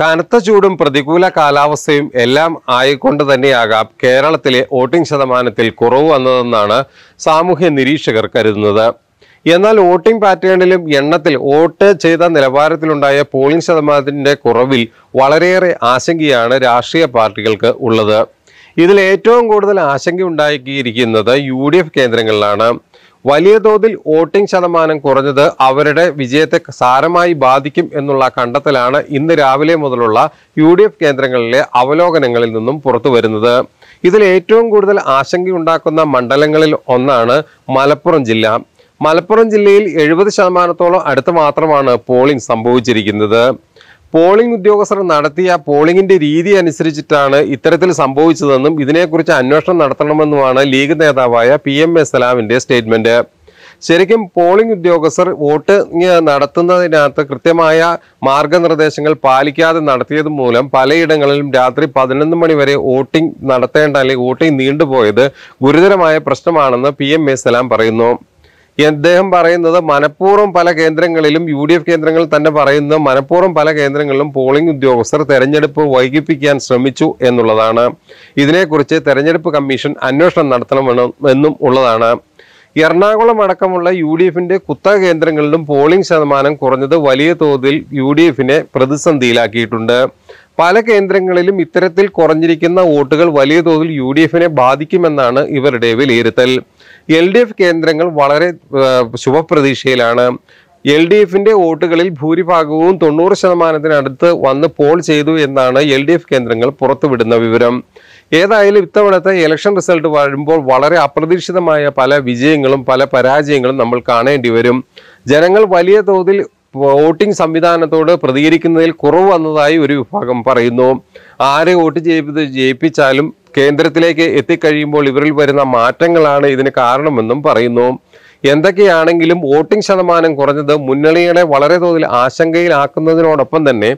കനത്ത ചൂടും പ്രതികൂല കാലാവസ്ഥയും എല്ലാം ആയിക്കൊണ്ട് തന്നെയാകാം കേരളത്തിലെ വോട്ടിംഗ് ശതമാനത്തിൽ കുറവ് വന്നതെന്നാണ് സാമൂഹ്യ നിരീക്ഷകർ കരുതുന്നത് എന്നാൽ വോട്ടിംഗ് പാറ്റേണിലും എണ്ണത്തിൽ വോട്ട് ചെയ്ത നിലവാരത്തിലുണ്ടായ പോളിംഗ് ശതമാനത്തിൻ്റെ കുറവിൽ വളരെയേറെ ആശങ്കയാണ് രാഷ്ട്രീയ പാർട്ടികൾക്ക് ഉള്ളത് ഇതിൽ ഏറ്റവും കൂടുതൽ ഉണ്ടാക്കിയിരിക്കുന്നത് യു ഡി എഫ് കേന്ദ്രങ്ങളിലാണ് വലിയ തോതിൽ വോട്ടിംഗ് ശതമാനം കുറഞ്ഞത് അവരുടെ വിജയത്തെ സാരമായി ബാധിക്കും എന്നുള്ള കണ്ടെത്തലാണ് ഇന്ന് രാവിലെ മുതലുള്ള യു കേന്ദ്രങ്ങളിലെ അവലോകനങ്ങളിൽ നിന്നും പുറത്തുവരുന്നത് ഇതിൽ ഏറ്റവും കൂടുതൽ ആശങ്കയുണ്ടാക്കുന്ന മണ്ഡലങ്ങളിൽ ഒന്നാണ് മലപ്പുറം ജില്ല മലപ്പുറം ജില്ലയിൽ എഴുപത് ശതമാനത്തോളം അടുത്ത് മാത്രമാണ് പോളിംഗ് സംഭവിച്ചിരിക്കുന്നത് പോളിംഗ് ഉദ്യോഗസ്ഥർ നടത്തിയ പോളിംഗിന്റെ രീതി അനുസരിച്ചിട്ടാണ് ഇത്തരത്തിൽ സംഭവിച്ചതെന്നും ഇതിനെക്കുറിച്ച് അന്വേഷണം നടത്തണമെന്നുമാണ് ലീഗ് നേതാവായ പി എം എസ് സലാമിന്റെ സ്റ്റേറ്റ്മെന്റ് ശരിക്കും പോളിംഗ് ഉദ്യോഗസ്ഥർ വോട്ട് നടത്തുന്നതിനകത്ത് കൃത്യമായ മാർഗനിർദ്ദേശങ്ങൾ പാലിക്കാതെ നടത്തിയത് മൂലം പലയിടങ്ങളിലും രാത്രി പതിനൊന്ന് മണിവരെ വോട്ടിംഗ് നടത്തേണ്ട അല്ലെങ്കിൽ വോട്ടിംഗ് നീണ്ടുപോയത് ഗുരുതരമായ പ്രശ്നമാണെന്ന് പി എം എസ് സലാം പറയുന്നു അദ്ദേഹം പറയുന്നത് മനഃപൂർവ്വം പല കേന്ദ്രങ്ങളിലും യു ഡി എഫ് കേന്ദ്രങ്ങൾ തന്നെ പറയുന്നത് മനഃപൂർവ്വം പല കേന്ദ്രങ്ങളിലും പോളിംഗ് ഉദ്യോഗസ്ഥർ തെരഞ്ഞെടുപ്പ് വൈകിപ്പിക്കാൻ ശ്രമിച്ചു എന്നുള്ളതാണ് ഇതിനെക്കുറിച്ച് തെരഞ്ഞെടുപ്പ് കമ്മീഷൻ അന്വേഷണം നടത്തണമെന്നും ഉള്ളതാണ് എറണാകുളം അടക്കമുള്ള യു ഡി എഫിന്റെ കുത്ത കേന്ദ്രങ്ങളിലും പോളിംഗ് ശതമാനം കുറഞ്ഞത് വലിയ തോതിൽ യു ഡി എഫിനെ പ്രതിസന്ധിയിലാക്കിയിട്ടുണ്ട് പല കേന്ദ്രങ്ങളിലും ഇത്തരത്തിൽ കുറഞ്ഞിരിക്കുന്ന വോട്ടുകൾ വലിയ തോതിൽ യു ഡി എഫിനെ ബാധിക്കുമെന്നാണ് ഇവരുടെ വിലയിരുത്തൽ എൽ ഡി എഫ് കേന്ദ്രങ്ങൾ വളരെ ശുഭപ്രതീക്ഷയിലാണ് എൽ ഡി എഫിന്റെ വോട്ടുകളിൽ ഭൂരിഭാഗവും തൊണ്ണൂറ് ശതമാനത്തിനടുത്ത് വന്ന് പോൾ ചെയ്തു എന്നാണ് എൽ ഡി എഫ് കേന്ദ്രങ്ങൾ പുറത്തുവിടുന്ന വിവരം ഏതായാലും ഇത്തവണത്തെ ഇലക്ഷൻ റിസൾട്ട് വരുമ്പോൾ വളരെ അപ്രതീക്ഷിതമായ പല വിജയങ്ങളും പല പരാജയങ്ങളും നമ്മൾ കാണേണ്ടി വരും ജനങ്ങൾ വലിയ തോതിൽ വോട്ടിംഗ് സംവിധാനത്തോട് പ്രതികരിക്കുന്നതിൽ കുറവ് വന്നതായി ഒരു വിഭാഗം പറയുന്നു ആരെ വോട്ട് ചെയ്ത് ജയിപ്പിച്ചാലും കേന്ദ്രത്തിലേക്ക് എത്തിക്കഴിയുമ്പോൾ ഇവരിൽ വരുന്ന മാറ്റങ്ങളാണ് ഇതിന് കാരണമെന്നും പറയുന്നു എന്തൊക്കെയാണെങ്കിലും വോട്ടിംഗ് ശതമാനം കുറഞ്ഞത് മുന്നണികളെ വളരെ തോതിൽ ആശങ്കയിലാക്കുന്നതിനോടൊപ്പം തന്നെ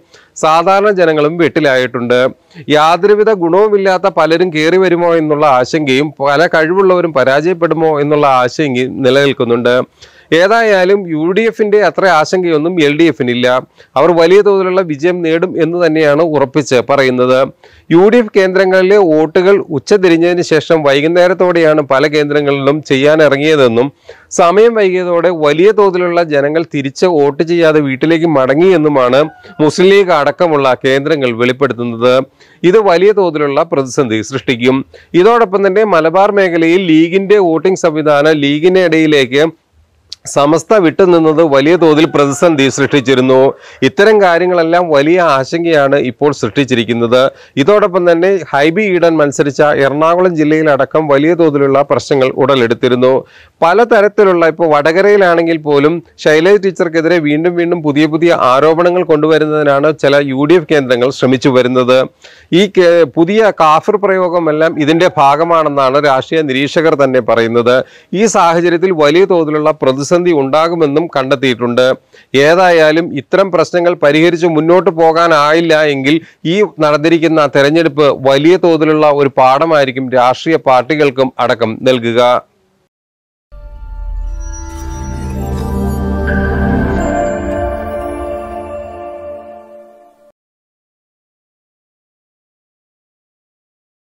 സാധാരണ ജനങ്ങളും വീട്ടിലായിട്ടുണ്ട് യാതൊരുവിധ ഗുണവുമില്ലാത്ത പലരും കയറി വരുമോ എന്നുള്ള ആശങ്കയും പല കഴിവുള്ളവരും പരാജയപ്പെടുമോ എന്നുള്ള ആശങ്കയും നിലനിൽക്കുന്നുണ്ട് ഏതായാലും യു ഡി എഫിന്റെ അത്ര ആശങ്കയൊന്നും എൽ ഡി എഫിനില്ല അവർ വലിയ തോതിലുള്ള വിജയം നേടും എന്ന് തന്നെയാണ് ഉറപ്പിച്ച് പറയുന്നത് യു ഡി എഫ് കേന്ദ്രങ്ങളിലെ വോട്ടുകൾ ഉച്ചതിരിഞ്ഞതിന് ശേഷം വൈകുന്നേരത്തോടെയാണ് പല കേന്ദ്രങ്ങളിലും ചെയ്യാനിറങ്ങിയതെന്നും സമയം വൈകിയതോടെ വലിയ തോതിലുള്ള ജനങ്ങൾ തിരിച്ച് വോട്ട് ചെയ്യാതെ വീട്ടിലേക്ക് മടങ്ങിയെന്നുമാണ് മുസ്ലിം ലീഗ് അടക്കമുള്ള കേന്ദ്രങ്ങൾ വെളിപ്പെടുത്തുന്നത് ഇത് വലിയ തോതിലുള്ള പ്രതിസന്ധി സൃഷ്ടിക്കും ഇതോടൊപ്പം തന്നെ മലബാർ മേഖലയിൽ ലീഗിന്റെ വോട്ടിംഗ് സംവിധാനം ലീഗിനിടയിലേക്ക് സമസ്ത വിട്ടുനിന്നത് വലിയ തോതിൽ പ്രതിസന്ധി സൃഷ്ടിച്ചിരുന്നു ഇത്തരം കാര്യങ്ങളെല്ലാം വലിയ ആശങ്കയാണ് ഇപ്പോൾ സൃഷ്ടിച്ചിരിക്കുന്നത് ഇതോടൊപ്പം തന്നെ ഹൈബി ഈഡൻ മത്സരിച്ച എറണാകുളം ജില്ലയിലടക്കം വലിയ തോതിലുള്ള പ്രശ്നങ്ങൾ ഉടലെടുത്തിരുന്നു പലതരത്തിലുള്ള ഇപ്പോൾ വടകരയിലാണെങ്കിൽ പോലും ശൈലജ ടീച്ചർക്കെതിരെ വീണ്ടും വീണ്ടും പുതിയ പുതിയ ആരോപണങ്ങൾ കൊണ്ടുവരുന്നതിനാണ് ചില യു ഡി എഫ് കേന്ദ്രങ്ങൾ ശ്രമിച്ചു വരുന്നത് ഈ പുതിയ കാഫിർ പ്രയോഗമെല്ലാം ഇതിൻ്റെ ഭാഗമാണെന്നാണ് രാഷ്ട്രീയ നിരീക്ഷകർ തന്നെ പറയുന്നത് ഈ സാഹചര്യത്തിൽ വലിയ തോതിലുള്ള പ്രതിസന്ധി പ്രതിസന്ധി ഉണ്ടാകുമെന്നും കണ്ടെത്തിയിട്ടുണ്ട് ഏതായാലും ഇത്തരം പ്രശ്നങ്ങൾ പരിഹരിച്ച് മുന്നോട്ട് പോകാനായില്ല എങ്കിൽ ഈ നടന്നിരിക്കുന്ന തെരഞ്ഞെടുപ്പ് വലിയ തോതിലുള്ള ഒരു പാഠമായിരിക്കും രാഷ്ട്രീയ പാർട്ടികൾക്കും അടക്കം നൽകുക